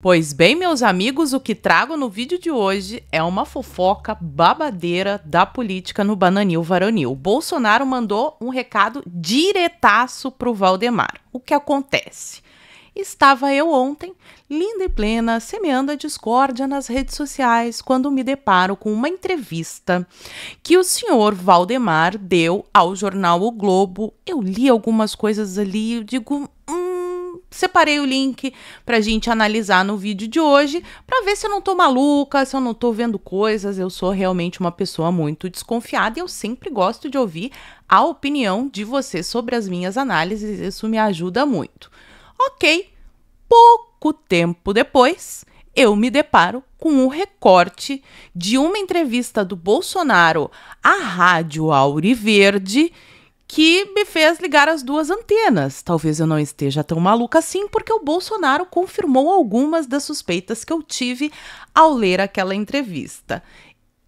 Pois bem, meus amigos, o que trago no vídeo de hoje é uma fofoca babadeira da política no Bananil Varonil. Bolsonaro mandou um recado diretaço pro Valdemar. O que acontece? Estava eu ontem, linda e plena, semeando a discórdia nas redes sociais, quando me deparo com uma entrevista que o senhor Valdemar deu ao jornal O Globo. Eu li algumas coisas ali e digo. Hum, separei o link pra gente analisar no vídeo de hoje, pra ver se eu não tô maluca, se eu não tô vendo coisas. Eu sou realmente uma pessoa muito desconfiada e eu sempre gosto de ouvir a opinião de você sobre as minhas análises, isso me ajuda muito. OK. Pouco tempo depois, eu me deparo com um recorte de uma entrevista do Bolsonaro à Rádio Auriverde que me fez ligar as duas antenas. Talvez eu não esteja tão maluca assim, porque o Bolsonaro confirmou algumas das suspeitas que eu tive ao ler aquela entrevista.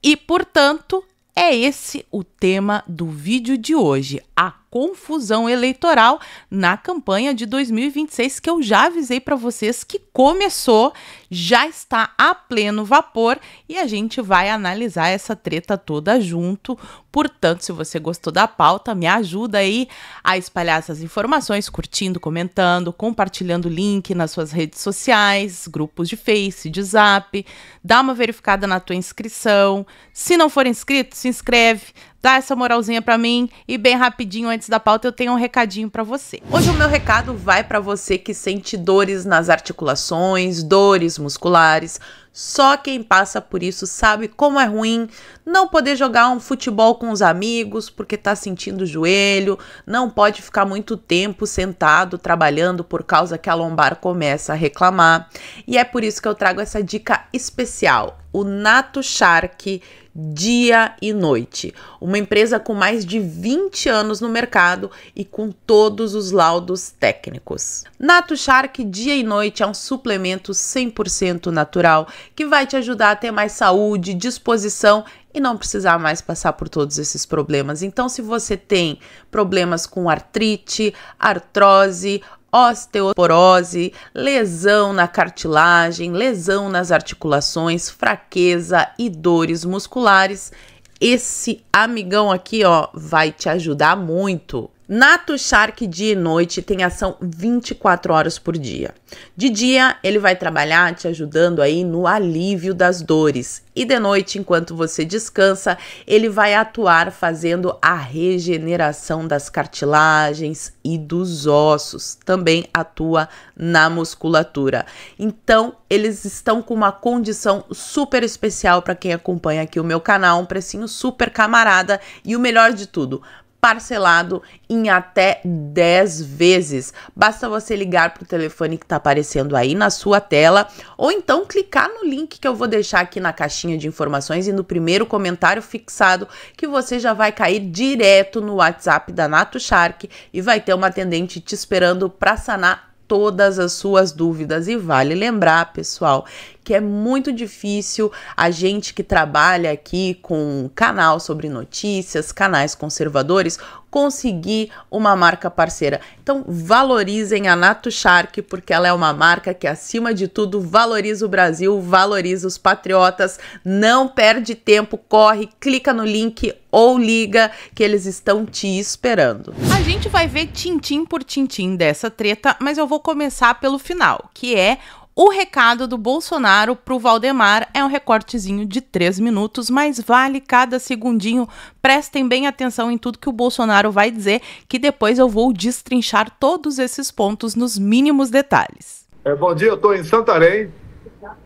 E, portanto, é esse o tema do vídeo de hoje: a confusão eleitoral na campanha de 2026 que eu já avisei para vocês que começou, já está a pleno vapor e a gente vai analisar essa treta toda junto. Portanto, se você gostou da pauta, me ajuda aí a espalhar essas informações, curtindo, comentando, compartilhando o link nas suas redes sociais, grupos de Face, de Zap, dá uma verificada na tua inscrição. Se não for inscrito, se inscreve, dá essa moralzinha para mim e bem rapidinho antes da pauta eu tenho um recadinho para você. Hoje o meu recado vai para você que sente dores nas articulações, dores musculares. Só quem passa por isso sabe como é ruim não poder jogar um futebol com os amigos porque tá sentindo o joelho, não pode ficar muito tempo sentado trabalhando por causa que a lombar começa a reclamar. E é por isso que eu trago essa dica especial o Nato Shark dia e noite. Uma empresa com mais de 20 anos no mercado e com todos os laudos técnicos. Nato Shark dia e noite é um suplemento 100% natural que vai te ajudar a ter mais saúde, disposição e não precisar mais passar por todos esses problemas. Então, se você tem problemas com artrite, artrose osteoporose, lesão na cartilagem, lesão nas articulações, fraqueza e dores musculares, esse amigão aqui, ó, vai te ajudar muito. Nato Shark dia e noite tem ação 24 horas por dia. De dia, ele vai trabalhar te ajudando aí no alívio das dores. E de noite, enquanto você descansa, ele vai atuar fazendo a regeneração das cartilagens e dos ossos. Também atua na musculatura. Então, eles estão com uma condição super especial para quem acompanha aqui o meu canal, um precinho super camarada e o melhor de tudo, parcelado em até 10 vezes. Basta você ligar para o telefone que está aparecendo aí na sua tela ou então clicar no link que eu vou deixar aqui na caixinha de informações e no primeiro comentário fixado que você já vai cair direto no WhatsApp da Nato Shark e vai ter uma atendente te esperando para sanar todas as suas dúvidas. E vale lembrar, pessoal, que é muito difícil a gente que trabalha aqui com canal sobre notícias, canais conservadores, conseguir uma marca parceira. Então valorizem a Nato Shark porque ela é uma marca que acima de tudo valoriza o Brasil, valoriza os patriotas. Não perde tempo, corre, clica no link ou liga que eles estão te esperando. A gente vai ver tintim por tintim dessa treta, mas eu vou começar pelo final, que é o recado do Bolsonaro para o Valdemar é um recortezinho de três minutos, mas vale cada segundinho. Prestem bem atenção em tudo que o Bolsonaro vai dizer, que depois eu vou destrinchar todos esses pontos nos mínimos detalhes. É, bom dia, eu estou em Santarém.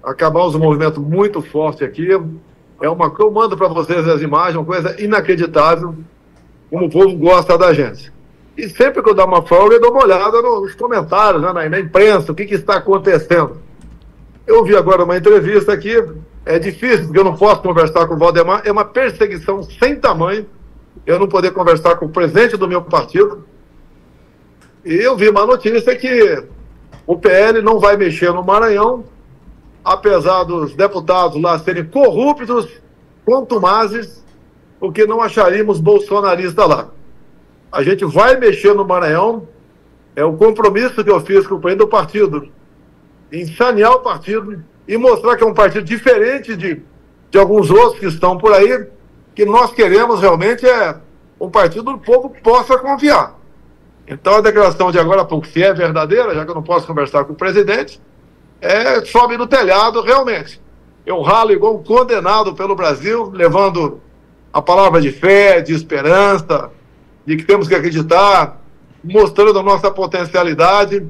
Acabamos um movimento muito forte aqui. É uma eu mando para vocês as imagens, uma coisa inacreditável, como o povo gosta da gente. E sempre que eu dou uma folga, eu dou uma olhada nos comentários, né, na imprensa, o que, que está acontecendo. Eu vi agora uma entrevista aqui, é difícil, porque eu não posso conversar com o Valdemar, é uma perseguição sem tamanho eu não poder conversar com o presidente do meu partido. E eu vi uma notícia que o PL não vai mexer no Maranhão, apesar dos deputados lá serem corruptos, contumazes, o que não acharíamos bolsonarista lá. A gente vai mexer no Maranhão, é o compromisso que eu fiz com o presidente do partido, em sanear o partido e mostrar que é um partido diferente de, de alguns outros que estão por aí, que nós queremos realmente é um partido do povo possa confiar. Então a declaração de agora há pouco, se é verdadeira, já que eu não posso conversar com o presidente, é, sobe no telhado realmente. Eu é ralo igual um condenado pelo Brasil, levando a palavra de fé, de esperança, de que temos que acreditar, mostrando a nossa potencialidade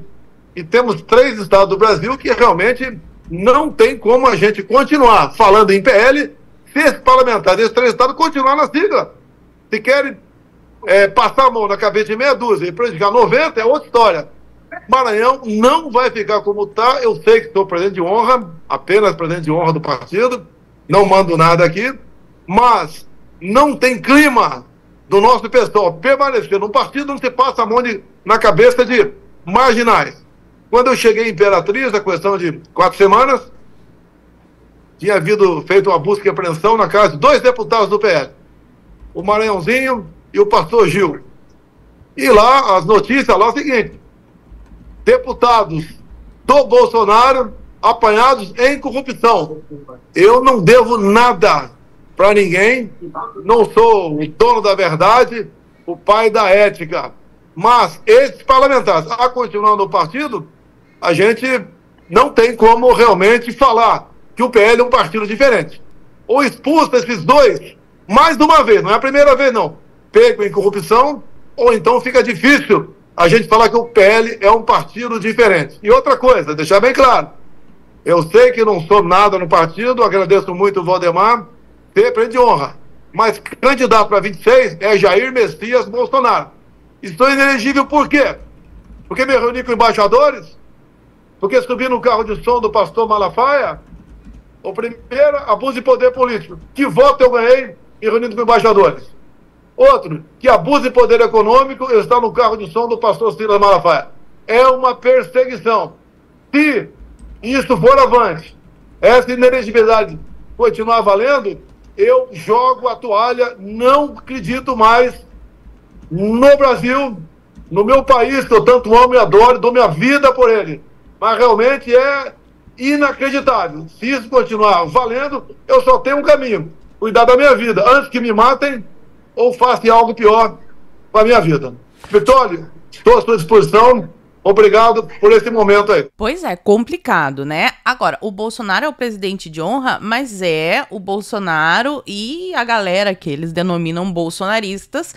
e temos três estados do Brasil que realmente não tem como a gente continuar falando em PL se esse parlamentar desse três estados continuar na sigla. Se querem é, passar a mão na cabeça de meia dúzia e prejudicar 90, é outra história. Maranhão não vai ficar como está. Eu sei que sou presidente de honra, apenas presidente de honra do partido, não mando nada aqui, mas não tem clima do nosso pessoal permanecer num partido onde se passa a mão de, na cabeça de marginais. Quando eu cheguei em Imperatriz, na questão de quatro semanas, tinha havido feito uma busca e apreensão na casa de dois deputados do PL, o Maranhãozinho e o pastor Gil. E lá, as notícias lá é o seguinte: deputados do Bolsonaro apanhados em corrupção. Eu não devo nada para ninguém, não sou o dono da verdade, o pai da ética. Mas esses parlamentares, a continuar no partido, a gente não tem como realmente falar que o PL é um partido diferente. Ou expulsa esses dois mais de uma vez, não é a primeira vez não, pego em corrupção, ou então fica difícil a gente falar que o PL é um partido diferente. E outra coisa, deixar bem claro, eu sei que não sou nada no partido, agradeço muito o Valdemar, sempre é de honra, mas candidato para 26 é Jair Messias Bolsonaro. Estou inelegível por quê? Porque me reuni com embaixadores, porque subir no carro de som do pastor Malafaia, o primeiro, abuso de poder político. Que voto eu ganhei me reunindo com embaixadores. Outro, que abuso de poder econômico eu estar no carro de som do pastor Silas Malafaia. É uma perseguição. Se isso for avante, essa inelegibilidade continuar valendo, eu jogo a toalha, não acredito mais no Brasil, no meu país, que eu tanto amo e adoro, dou minha vida por ele. Mas realmente é inacreditável. Se isso continuar valendo, eu só tenho um caminho: cuidar da minha vida. Antes que me matem ou façam algo pior para a minha vida. Vitório, estou à sua disposição. Obrigado por esse momento aí. Pois é, complicado, né? Agora, o Bolsonaro é o presidente de honra, mas é o Bolsonaro e a galera que eles denominam bolsonaristas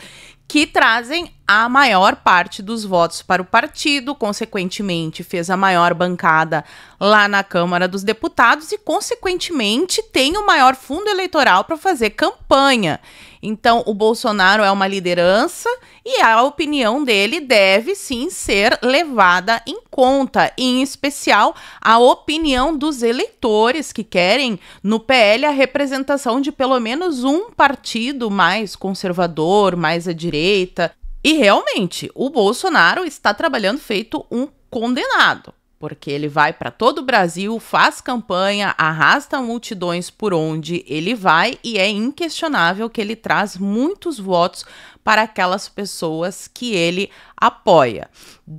que trazem a maior parte dos votos para o partido, consequentemente, fez a maior bancada lá na Câmara dos Deputados e, consequentemente, tem o maior fundo eleitoral para fazer campanha. Então, o Bolsonaro é uma liderança e a opinião dele deve sim ser levada em conta, em especial a opinião dos eleitores que querem no PL a representação de pelo menos um partido mais conservador, mais à direita, e realmente, o Bolsonaro está trabalhando feito um condenado, porque ele vai para todo o Brasil, faz campanha, arrasta multidões por onde ele vai e é inquestionável que ele traz muitos votos para aquelas pessoas que ele apoia.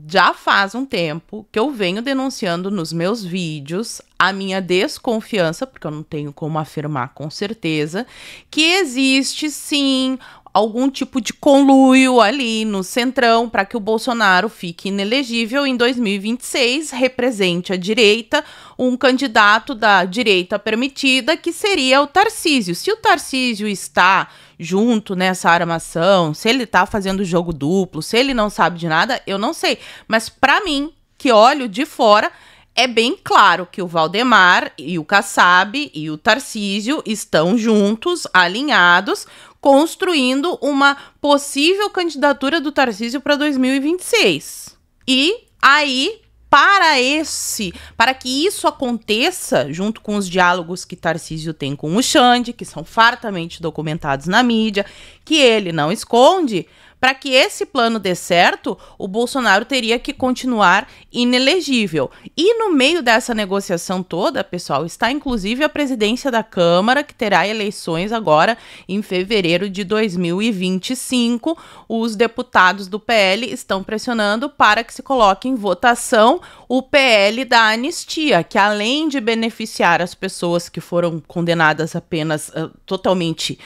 Já faz um tempo que eu venho denunciando nos meus vídeos a minha desconfiança, porque eu não tenho como afirmar com certeza, que existe sim algum tipo de conluio ali no centrão para que o Bolsonaro fique inelegível em 2026, represente a direita, um candidato da direita permitida que seria o Tarcísio. Se o Tarcísio está junto nessa armação, se ele está fazendo jogo duplo, se ele não sabe de nada, eu não sei, mas para mim, que olho de fora, é bem claro que o Valdemar e o Kassab e o Tarcísio estão juntos, alinhados, construindo uma possível candidatura do Tarcísio para 2026. E aí, para esse, para que isso aconteça, junto com os diálogos que Tarcísio tem com o Xande, que são fartamente documentados na mídia, que ele não esconde, para que esse plano dê certo, o Bolsonaro teria que continuar inelegível. E no meio dessa negociação toda, pessoal, está inclusive a presidência da Câmara, que terá eleições agora em fevereiro de 2025. Os deputados do PL estão pressionando para que se coloque em votação o PL da anistia, que além de beneficiar as pessoas que foram condenadas apenas uh, totalmente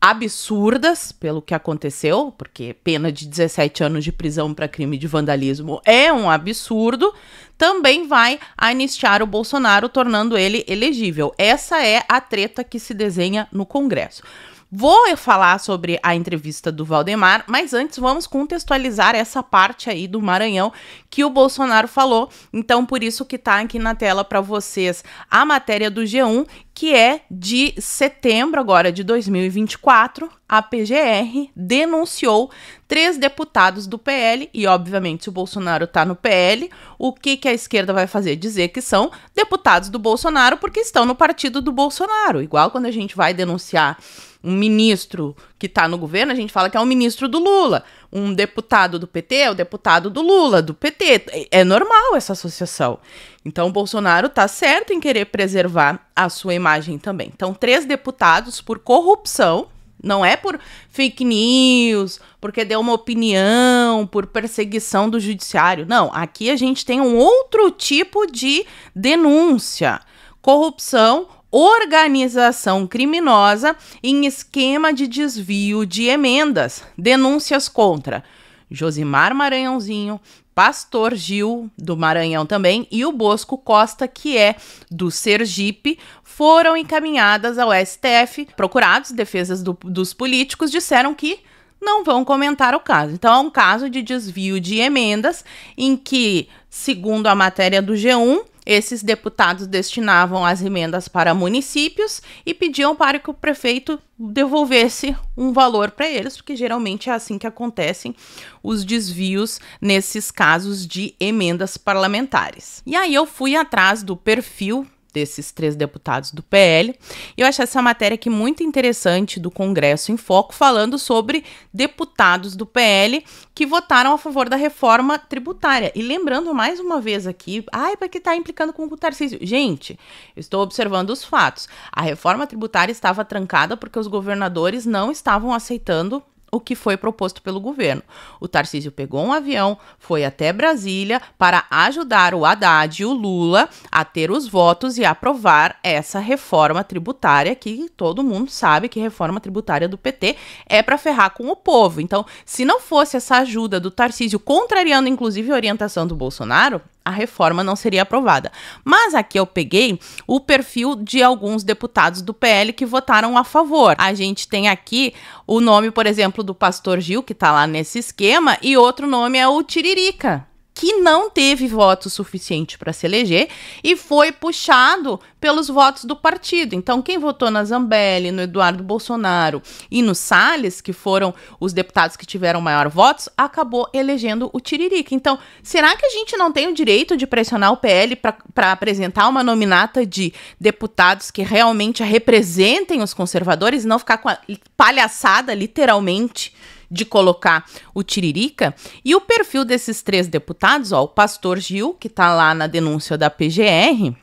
absurdas pelo que aconteceu, porque pena de 17 anos de prisão para crime de vandalismo é um absurdo, também vai anistiar o Bolsonaro, tornando ele elegível. Essa é a treta que se desenha no Congresso. Vou falar sobre a entrevista do Valdemar, mas antes vamos contextualizar essa parte aí do Maranhão que o Bolsonaro falou. Então, por isso que tá aqui na tela para vocês a matéria do G1 que é de setembro agora de 2024, a PGR denunciou três deputados do PL, e obviamente se o Bolsonaro está no PL, o que, que a esquerda vai fazer? Dizer que são deputados do Bolsonaro porque estão no partido do Bolsonaro. Igual quando a gente vai denunciar um ministro que está no governo, a gente fala que é um ministro do Lula. Um deputado do PT é o deputado do Lula, do PT. É, é normal essa associação. Então, Bolsonaro está certo em querer preservar a sua imagem também. Então, três deputados por corrupção, não é por fake news, porque deu uma opinião, por perseguição do judiciário. Não, aqui a gente tem um outro tipo de denúncia. Corrupção organização criminosa em esquema de desvio de emendas, denúncias contra Josimar Maranhãozinho, Pastor Gil, do Maranhão também, e o Bosco Costa, que é do Sergipe, foram encaminhadas ao STF. Procurados, defesas do, dos políticos disseram que não vão comentar o caso. Então, é um caso de desvio de emendas em que, segundo a matéria do G1, esses deputados destinavam as emendas para municípios e pediam para que o prefeito devolvesse um valor para eles, porque geralmente é assim que acontecem os desvios nesses casos de emendas parlamentares. E aí eu fui atrás do perfil desses três deputados do PL. E eu acho essa matéria aqui muito interessante do Congresso em Foco, falando sobre deputados do PL que votaram a favor da reforma tributária. E lembrando mais uma vez aqui, ai, porque está implicando com o Tarcísio. Gente, estou observando os fatos. A reforma tributária estava trancada porque os governadores não estavam aceitando o que foi proposto pelo governo. O Tarcísio pegou um avião, foi até Brasília para ajudar o Haddad e o Lula a ter os votos e aprovar essa reforma tributária que todo mundo sabe que reforma tributária do PT é para ferrar com o povo. Então, se não fosse essa ajuda do Tarcísio contrariando inclusive a orientação do Bolsonaro, a reforma não seria aprovada. Mas aqui eu peguei o perfil de alguns deputados do PL que votaram a favor. A gente tem aqui o nome, por exemplo, do pastor Gil, que está lá nesse esquema, e outro nome é o Tiririca, que não teve voto suficiente para se eleger e foi puxado pelos votos do partido. Então, quem votou na Zambelli, no Eduardo Bolsonaro e no Salles, que foram os deputados que tiveram maior votos, acabou elegendo o Tiririca. Então, será que a gente não tem o direito de pressionar o PL para apresentar uma nominata de deputados que realmente representem os conservadores e não ficar com a palhaçada, literalmente? de colocar o Tiririca. E o perfil desses três deputados, ó, o Pastor Gil, que está lá na denúncia da PGR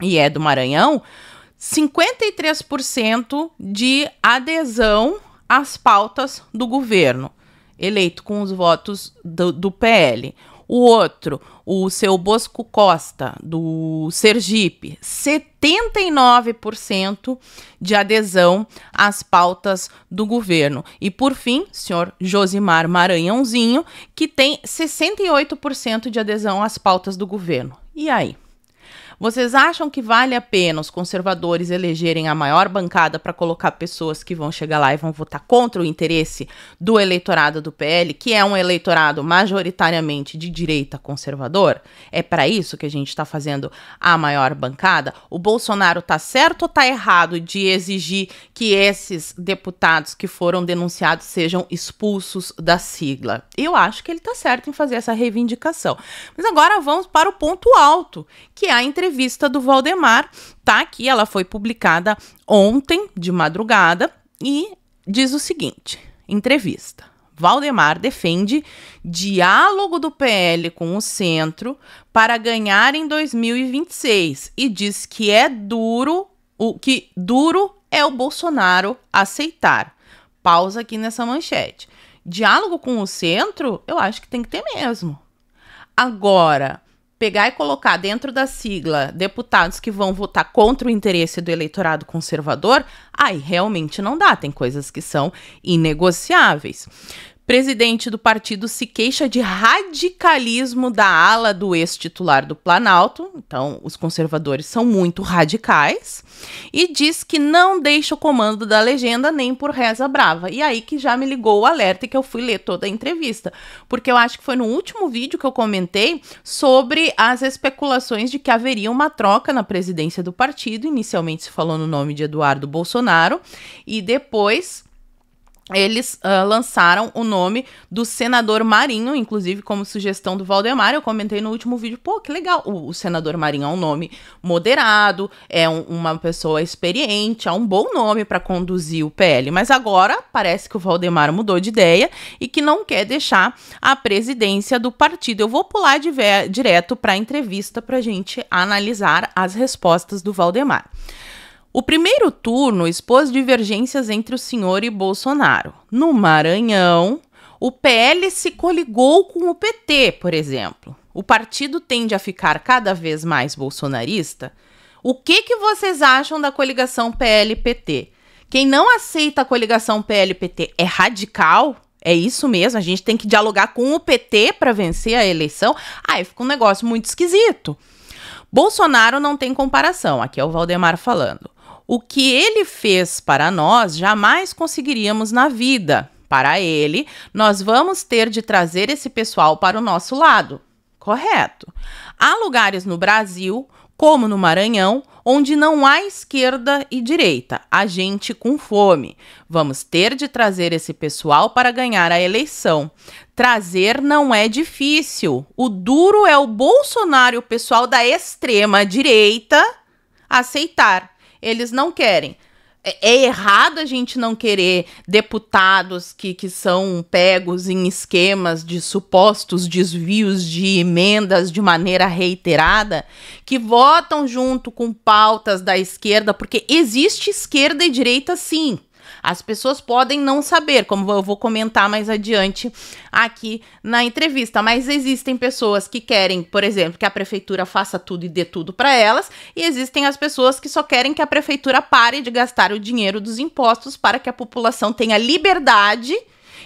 e é do Maranhão, 53% de adesão às pautas do governo, eleito com os votos do, do PL. O outro, o seu Bosco Costa, do Sergipe, 79% de adesão às pautas do governo. E por fim, senhor Josimar Maranhãozinho, que tem 68% de adesão às pautas do governo. E aí? Vocês acham que vale a pena os conservadores elegerem a maior bancada para colocar pessoas que vão chegar lá e vão votar contra o interesse do eleitorado do PL, que é um eleitorado majoritariamente de direita conservador? É para isso que a gente está fazendo a maior bancada? O Bolsonaro tá certo ou tá errado de exigir que esses deputados que foram denunciados sejam expulsos da sigla? Eu acho que ele tá certo em fazer essa reivindicação. Mas agora vamos para o ponto alto, que é a entrevista entrevista do Valdemar, tá aqui, ela foi publicada ontem de madrugada e diz o seguinte: entrevista. Valdemar defende diálogo do PL com o centro para ganhar em 2026 e diz que é duro, o que duro é o Bolsonaro aceitar. Pausa aqui nessa manchete. Diálogo com o centro, eu acho que tem que ter mesmo. Agora, pegar e colocar dentro da sigla deputados que vão votar contra o interesse do eleitorado conservador, aí realmente não dá. Tem coisas que são inegociáveis presidente do partido se queixa de radicalismo da ala do ex-titular do Planalto, então os conservadores são muito radicais, e diz que não deixa o comando da legenda nem por reza brava. E aí que já me ligou o alerta e que eu fui ler toda a entrevista, porque eu acho que foi no último vídeo que eu comentei sobre as especulações de que haveria uma troca na presidência do partido, inicialmente se falou no nome de Eduardo Bolsonaro, e depois eles uh, lançaram o nome do senador Marinho, inclusive como sugestão do Valdemar. Eu comentei no último vídeo, pô, que legal. O, o senador Marinho é um nome moderado, é um, uma pessoa experiente, é um bom nome para conduzir o PL. Mas agora parece que o Valdemar mudou de ideia e que não quer deixar a presidência do partido. Eu vou pular de direto para a entrevista para gente analisar as respostas do Valdemar. O primeiro turno expôs divergências entre o senhor e Bolsonaro. No Maranhão, o PL se coligou com o PT, por exemplo. O partido tende a ficar cada vez mais bolsonarista. O que, que vocês acham da coligação PL-PT? Quem não aceita a coligação PL-PT é radical? É isso mesmo, a gente tem que dialogar com o PT para vencer a eleição. Aí fica um negócio muito esquisito. Bolsonaro não tem comparação, aqui é o Valdemar falando. O que ele fez para nós jamais conseguiríamos na vida. Para ele, nós vamos ter de trazer esse pessoal para o nosso lado. Correto. Há lugares no Brasil, como no Maranhão, onde não há esquerda e direita, há gente com fome. Vamos ter de trazer esse pessoal para ganhar a eleição. Trazer não é difícil. O duro é o Bolsonaro, o pessoal da extrema direita, aceitar eles não querem. É, é errado a gente não querer deputados que, que são pegos em esquemas de supostos desvios de emendas de maneira reiterada, que votam junto com pautas da esquerda, porque existe esquerda e direita sim. As pessoas podem não saber, como eu vou comentar mais adiante aqui na entrevista, mas existem pessoas que querem, por exemplo, que a prefeitura faça tudo e dê tudo para elas, e existem as pessoas que só querem que a prefeitura pare de gastar o dinheiro dos impostos para que a população tenha liberdade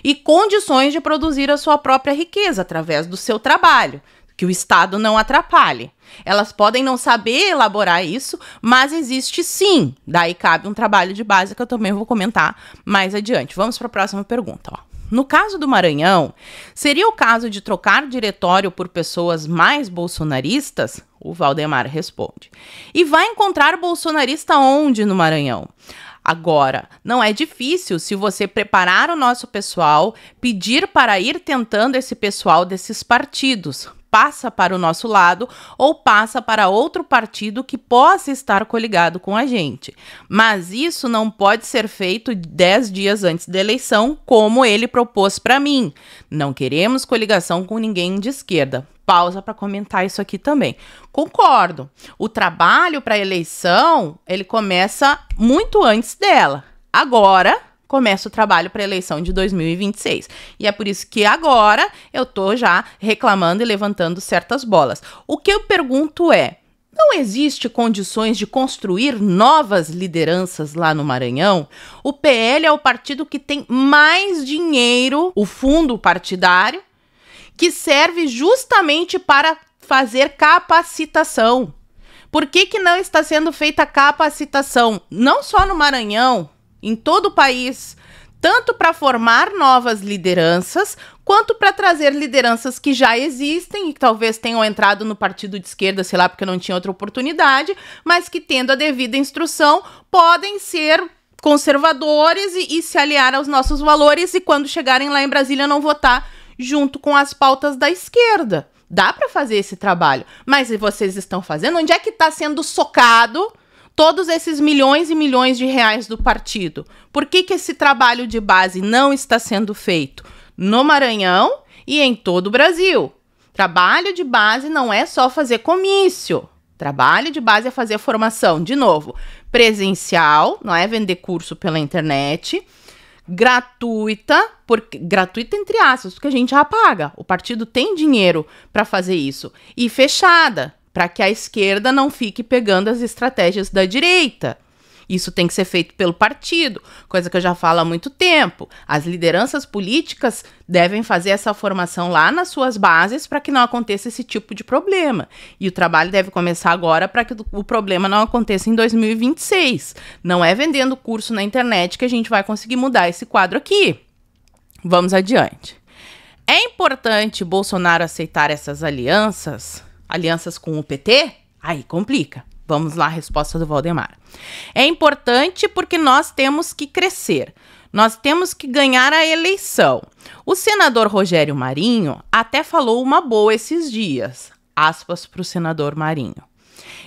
e condições de produzir a sua própria riqueza através do seu trabalho que o Estado não atrapalhe. Elas podem não saber elaborar isso, mas existe sim. Daí cabe um trabalho de base que eu também vou comentar mais adiante. Vamos para a próxima pergunta. Ó. No caso do Maranhão, seria o caso de trocar diretório por pessoas mais bolsonaristas? O Valdemar responde. E vai encontrar bolsonarista onde no Maranhão? Agora, não é difícil se você preparar o nosso pessoal, pedir para ir tentando esse pessoal desses partidos, passa para o nosso lado ou passa para outro partido que possa estar coligado com a gente. Mas isso não pode ser feito dez dias antes da eleição, como ele propôs para mim. Não queremos coligação com ninguém de esquerda pausa para comentar isso aqui também. Concordo. O trabalho para a eleição, ele começa muito antes dela. Agora, começa o trabalho para a eleição de 2026. E é por isso que agora eu tô já reclamando e levantando certas bolas. O que eu pergunto é: não existe condições de construir novas lideranças lá no Maranhão? O PL é o partido que tem mais dinheiro, o fundo partidário, que serve justamente para fazer capacitação. Por que, que não está sendo feita capacitação? Não só no Maranhão, em todo o país, tanto para formar novas lideranças, quanto para trazer lideranças que já existem e que talvez tenham entrado no partido de esquerda, sei lá, porque não tinha outra oportunidade, mas que tendo a devida instrução podem ser conservadores e, e se aliar aos nossos valores e quando chegarem lá em Brasília não votar junto com as pautas da esquerda. Dá para fazer esse trabalho, mas vocês estão fazendo? Onde é que está sendo socado? todos esses milhões e milhões de reais do partido? Por que, que esse trabalho de base não está sendo feito no Maranhão e em todo o Brasil? Trabalho de base não é só fazer comício. Trabalho de base é fazer formação, de novo, presencial, não é vender curso pela internet, gratuita, porque gratuita entre aspas, porque a gente já paga. O partido tem dinheiro para fazer isso e fechada, para que a esquerda não fique pegando as estratégias da direita. Isso tem que ser feito pelo partido, coisa que eu já falo há muito tempo. As lideranças políticas devem fazer essa formação lá nas suas bases para que não aconteça esse tipo de problema. E o trabalho deve começar agora para que o problema não aconteça em 2026. Não é vendendo curso na internet que a gente vai conseguir mudar esse quadro aqui. Vamos adiante. É importante Bolsonaro aceitar essas alianças? alianças com o PT, aí complica. Vamos lá, resposta do Valdemar. É importante porque nós temos que crescer. Nós temos que ganhar a eleição. O senador Rogério Marinho até falou uma boa esses dias. Aspas para o senador Marinho.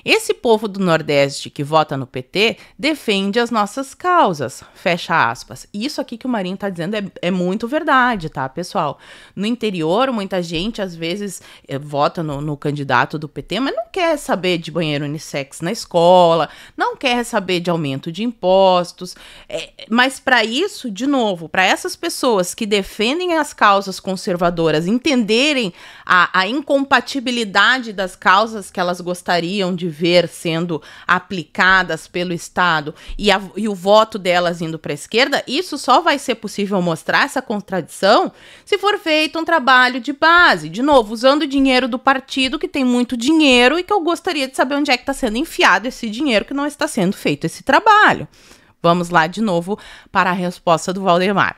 Esse povo do Nordeste que vota no PT defende as nossas causas, fecha aspas. Isso aqui que o Marinho tá dizendo é, é muito verdade, tá, pessoal? No interior, muita gente às vezes é, vota no, no candidato do PT, mas não quer saber de banheiro unissex na escola, não quer saber de aumento de impostos. É, mas para isso, de novo, para essas pessoas que defendem as causas conservadoras entenderem a, a incompatibilidade das causas que elas gostariam de ver sendo aplicadas pelo Estado e, a, e o voto delas indo para a esquerda, isso só vai ser possível mostrar essa contradição se for feito um trabalho de base, de novo, usando o dinheiro do partido que tem muito dinheiro e que eu gostaria de saber onde é que está sendo enfiado esse dinheiro que não está sendo feito esse trabalho. Vamos lá de novo para a resposta do Valdemar.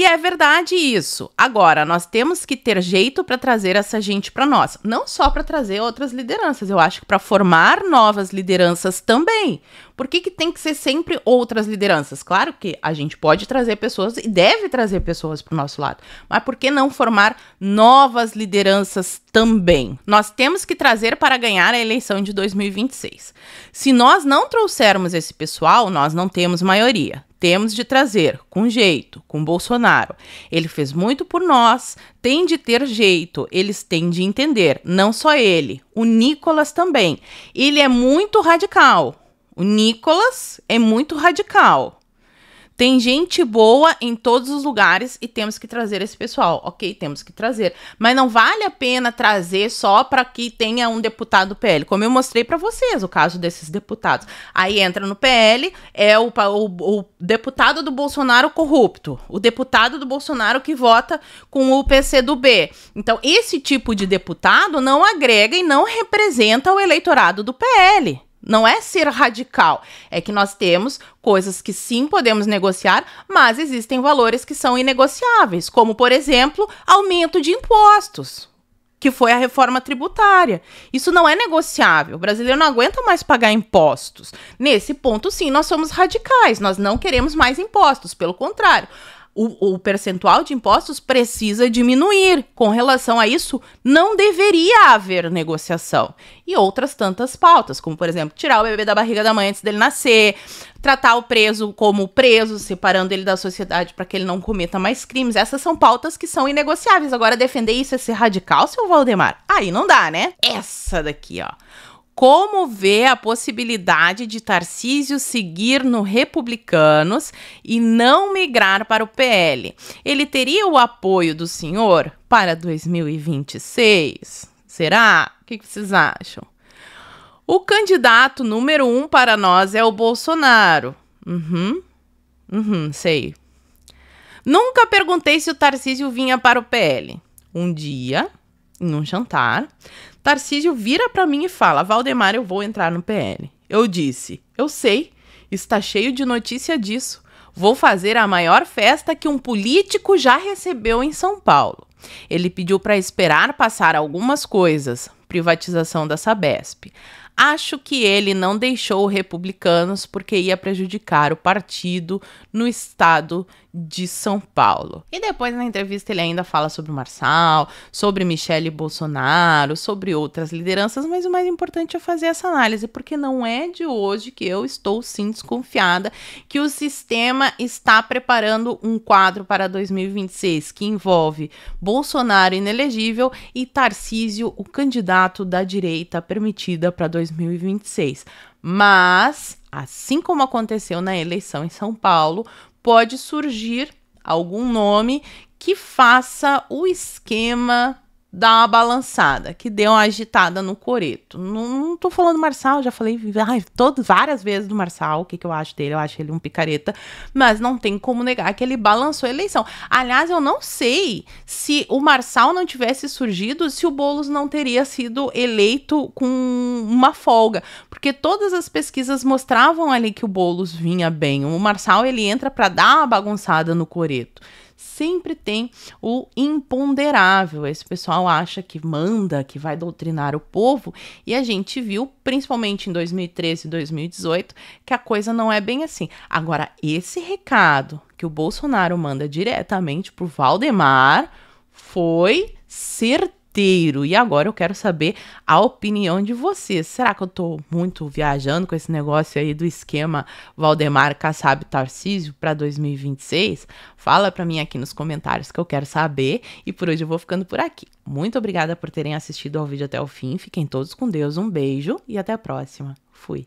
E é verdade isso. Agora, nós temos que ter jeito para trazer essa gente para nós, não só para trazer outras lideranças, eu acho que para formar novas lideranças também. Por que, que tem que ser sempre outras lideranças? Claro que a gente pode trazer pessoas e deve trazer pessoas para o nosso lado, mas por que não formar novas lideranças também? Nós temos que trazer para ganhar a eleição de 2026. Se nós não trouxermos esse pessoal, nós não temos maioria. Temos de trazer, com jeito, com Bolsonaro. Ele fez muito por nós, tem de ter jeito, eles têm de entender. Não só ele, o Nicolas também. Ele é muito radical. O Nicolas é muito radical. Tem gente boa em todos os lugares e temos que trazer esse pessoal. Ok, temos que trazer. Mas não vale a pena trazer só para que tenha um deputado PL. Como eu mostrei para vocês o caso desses deputados. Aí entra no PL, é o, o, o deputado do Bolsonaro corrupto, o deputado do Bolsonaro que vota com o PC do B. Então, esse tipo de deputado não agrega e não representa o eleitorado do PL. Não é ser radical, é que nós temos coisas que sim podemos negociar, mas existem valores que são inegociáveis, como, por exemplo, aumento de impostos, que foi a reforma tributária. Isso não é negociável. O brasileiro não aguenta mais pagar impostos. Nesse ponto, sim, nós somos radicais, nós não queremos mais impostos, pelo contrário o, o percentual de impostos precisa diminuir. Com relação a isso, não deveria haver negociação. E outras tantas pautas, como, por exemplo, tirar o bebê da barriga da mãe antes dele nascer, tratar o preso como preso, separando ele da sociedade para que ele não cometa mais crimes. Essas são pautas que são inegociáveis. Agora, defender isso é ser radical, seu Valdemar? Aí não dá, né? Essa daqui, ó como vê a possibilidade de Tarcísio seguir no Republicanos e não migrar para o PL. Ele teria o apoio do senhor para 2026? Será? O que vocês acham? O candidato número um para nós é o Bolsonaro. Uhum. Uhum, sei. Nunca perguntei se o Tarcísio vinha para o PL. Um dia, em um jantar, Tarcísio vira para mim e fala: Valdemar, eu vou entrar no PL. Eu disse: Eu sei, está cheio de notícia disso. Vou fazer a maior festa que um político já recebeu em São Paulo. Ele pediu para esperar passar algumas coisas, privatização da Sabesp. Acho que ele não deixou o republicanos porque ia prejudicar o partido no estado de São Paulo. E depois na entrevista ele ainda fala sobre o Marçal, sobre Michele Bolsonaro, sobre outras lideranças, mas o mais importante é fazer essa análise, porque não é de hoje que eu estou sim desconfiada que o sistema está preparando um quadro para 2026 que envolve Bolsonaro inelegível e Tarcísio, o candidato da direita permitida para 2026. Mas, assim como aconteceu na eleição em São Paulo, pode surgir algum nome que faça o esquema dar uma balançada, que deu uma agitada no coreto. Não, não tô falando do Marçal, já falei ai, várias vezes do Marçal, o que, que eu acho dele, eu acho ele um picareta, mas não tem como negar que ele balançou a eleição. Aliás, eu não sei se o Marçal não tivesse surgido, se o Boulos não teria sido eleito com uma folga, porque todas as pesquisas mostravam ali que o Boulos vinha bem. O Marçal, ele entra para dar uma bagunçada no coreto sempre tem o imponderável. Esse pessoal acha que manda, que vai doutrinar o povo, e a gente viu, principalmente em 2013 e 2018, que a coisa não é bem assim. Agora, esse recado que o Bolsonaro manda diretamente pro Valdemar foi certeza inteiro. E agora eu quero saber a opinião de vocês. Será que eu tô muito viajando com esse negócio aí do esquema Valdemar Kassab Tarcísio para 2026? Fala para mim aqui nos comentários que eu quero saber. E por hoje eu vou ficando por aqui. Muito obrigada por terem assistido ao vídeo até o fim. Fiquem todos com Deus. Um beijo e até a próxima. Fui.